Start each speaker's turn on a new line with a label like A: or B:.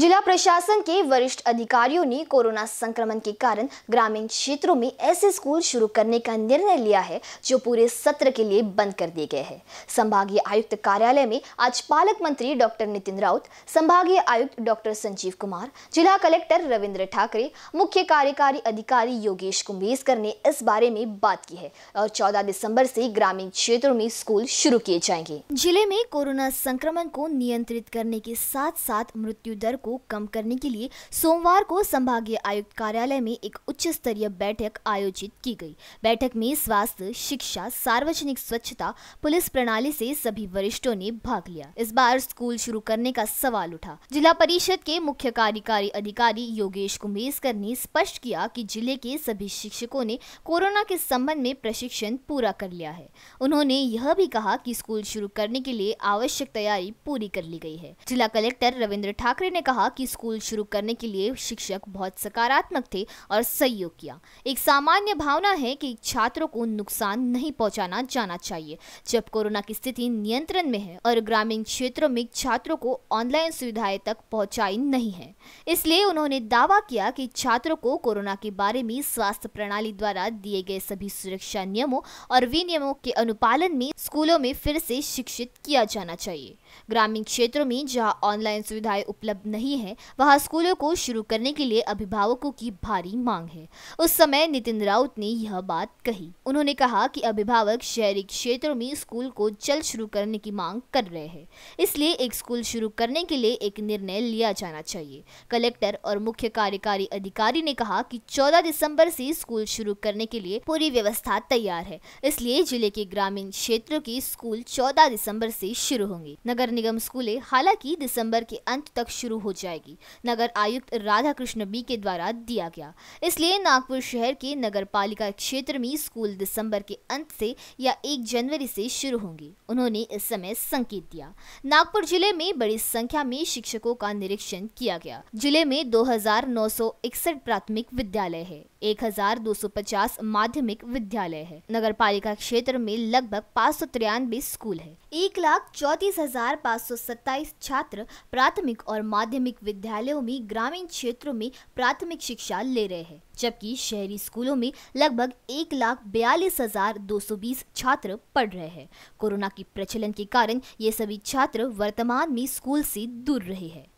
A: जिला प्रशासन के वरिष्ठ अधिकारियों ने कोरोना संक्रमण के कारण ग्रामीण क्षेत्रों में ऐसे स्कूल शुरू करने का निर्णय लिया है जो पूरे सत्र के लिए बंद कर दिए गए हैं संभागीय आयुक्त कार्यालय में आज पालक मंत्री डॉक्टर नितिन राउत संभागीय आयुक्त डॉक्टर संजीव कुमार जिला कलेक्टर रविन्द्र ठाकरे मुख्य कार्यकारी अधिकारी योगेश कुंभेसकर ने इस बारे में बात की है और चौदह दिसम्बर से ग्रामीण क्षेत्रों में स्कूल शुरू किए जाएंगे जिले में कोरोना संक्रमण को नियंत्रित करने के साथ साथ मृत्यु दर को को कम करने के लिए सोमवार को संभागीय आयुक्त कार्यालय में एक उच्च स्तरीय बैठक आयोजित की गई बैठक में स्वास्थ्य शिक्षा सार्वजनिक स्वच्छता पुलिस प्रणाली से सभी वरिष्ठों ने भाग लिया इस बार स्कूल शुरू करने का सवाल उठा जिला परिषद के मुख्य कार्यकारी अधिकारी योगेश कुंभेसकर ने स्पष्ट किया कि जिले के सभी शिक्षकों ने कोरोना के संबंध में प्रशिक्षण पूरा कर लिया है उन्होंने यह भी कहा कि स्कूल शुरू करने के लिए आवश्यक तैयारी पूरी कर ली गई है जिला कलेक्टर रविंद्र ठाकरे ने कहा कहा कि स्कूल शुरू करने के लिए शिक्षक बहुत सकारात्मक थे और सहयोग किया एक सामान्य भावना है कि छात्रों को नुकसान नहीं पहुंचाना जाना चाहिए जब कोरोना की स्थिति नियंत्रण में है और ग्रामीण क्षेत्रों में छात्रों को ऑनलाइन सुविधाएं तक पहुंचाई नहीं है इसलिए उन्होंने दावा किया कि छात्रों को कोरोना के बारे में स्वास्थ्य प्रणाली द्वारा दिए गए सभी सुरक्षा नियमों और विनियमों के अनुपालन में स्कूलों में फिर से शिक्षित किया जाना चाहिए ग्रामीण क्षेत्रों में जहाँ ऑनलाइन सुविधाएं उपलब्ध नहीं रही है वहां स्कूलों को शुरू करने के लिए अभिभावकों की भारी मांग है उस समय नितिन राउत ने यह बात कही उन्होंने कहा कि अभिभावक शहरी क्षेत्रों में स्कूल को जल्द शुरू करने की मांग कर रहे हैं इसलिए एक स्कूल शुरू करने के लिए एक निर्णय लिया जाना चाहिए कलेक्टर और मुख्य कार्यकारी अधिकारी ने कहा कि 14 दिसंबर से स्कूल शुरू करने के लिए पूरी व्यवस्था तैयार है इसलिए जिले के ग्रामीण क्षेत्रों के स्कूल 14 दिसंबर से शुरू होंगे नगर निगम स्कूलें हालांकि दिसंबर के अंत तक शुरू हो हो जाएगी नगर आयुक्त राधा कृष्ण बी के द्वारा दिया गया इसलिए नागपुर शहर के नगर पालिका क्षेत्र में स्कूल दिसंबर के अंत से या एक जनवरी से शुरू होंगे उन्होंने इस समय संकेत दिया नागपुर जिले में बड़ी संख्या में शिक्षकों का निरीक्षण किया गया जिले में दो प्राथमिक विद्यालय है 1250 माध्यमिक विद्यालय है नगर पालिका क्षेत्र में लगभग पाँच स्कूल है एक लाख चौतीस हजार पाँच सौ सत्ताईस छात्र प्राथमिक और माध्यमिक माध्यमिक विद्यालयों में ग्रामीण क्षेत्रों में प्राथमिक शिक्षा ले रहे हैं जबकि शहरी स्कूलों में लगभग एक लाख बयालीस हजार दो सौ बीस छात्र पढ़ रहे हैं कोरोना के प्रचलन के कारण ये सभी छात्र वर्तमान में स्कूल से दूर रहे हैं